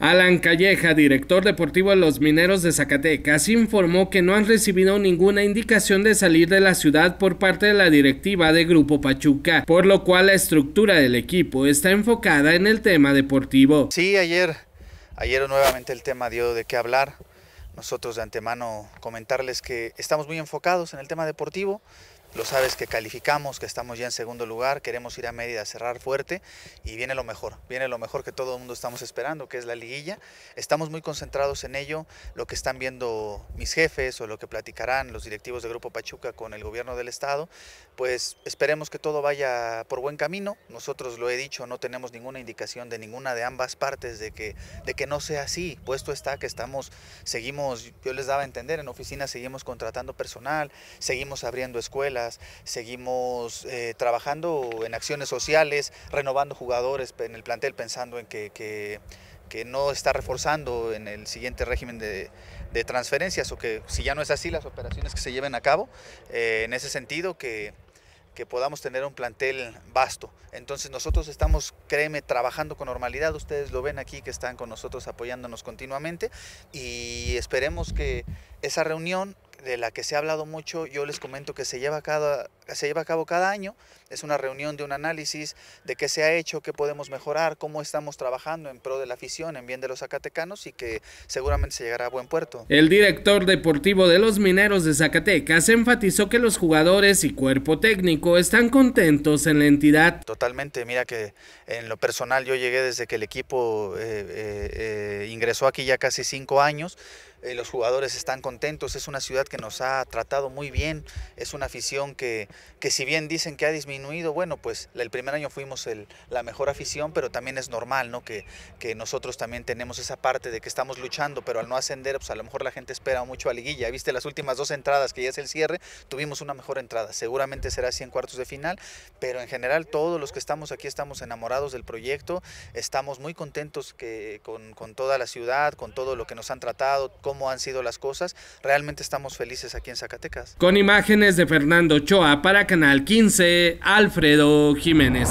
Alan Calleja, director deportivo de los Mineros de Zacatecas, informó que no han recibido ninguna indicación de salir de la ciudad por parte de la directiva de Grupo Pachuca, por lo cual la estructura del equipo está enfocada en el tema deportivo. Sí, ayer, ayer nuevamente el tema dio de qué hablar. Nosotros de antemano comentarles que estamos muy enfocados en el tema deportivo, lo sabes que calificamos, que estamos ya en segundo lugar, queremos ir a Mérida cerrar fuerte y viene lo mejor, viene lo mejor que todo el mundo estamos esperando, que es la liguilla. Estamos muy concentrados en ello, lo que están viendo mis jefes o lo que platicarán los directivos de Grupo Pachuca con el gobierno del estado, pues esperemos que todo vaya por buen camino. Nosotros lo he dicho, no tenemos ninguna indicación de ninguna de ambas partes de que, de que no sea así. Puesto está que estamos, seguimos, yo les daba a entender, en oficina seguimos contratando personal, seguimos abriendo escuelas seguimos eh, trabajando en acciones sociales, renovando jugadores en el plantel pensando en que, no está reforzando en el siguiente régimen de, transferencias o que si ya no es así las operaciones que se lleven a cabo, eh, en ese sentido que podamos tener un plantel vasto. Entonces nosotros estamos, créeme, trabajando con normalidad, ustedes lo ven aquí que están con nosotros apoyándonos continuamente y esperemos que esa reunión de la que se ha hablado mucho, yo les comento que se lleva, cada, se lleva a cabo cada año, es una reunión de un análisis de qué se ha hecho, qué podemos mejorar, cómo estamos trabajando en pro de la afición, en bien de los zacatecanos y que seguramente se llegará a buen puerto. El director deportivo de los Mineros de Zacatecas enfatizó que los jugadores y cuerpo técnico están contentos en la entidad. Totalmente, mira que en lo personal yo llegué desde que el equipo eh, eh, eh, ingresó aquí ya casi cinco años, eh, los jugadores están contentos, es una ciudad que nos ha tratado muy bien, es una afición que, que si bien dicen que ha disminuido, bueno, pues el primer año fuimos la mejor afición, pero también es normal, ¿no? Que, nosotros también tenemos esa parte de que estamos luchando, pero al no ascender, pues a lo mejor la gente espera mucho a liguilla, viste las últimas dos entradas que ya es el cierre, tuvimos una mejor entrada, seguramente será así cuartos de final, pero en general todos los que estamos aquí estamos enamorados del proyecto, estamos muy contentos que, con, con toda la ciudad, con todo lo que nos han tratado, con cómo han sido las cosas. Realmente estamos felices aquí en Zacatecas. Con imágenes de Fernando Ochoa para Canal 15, Alfredo Jiménez.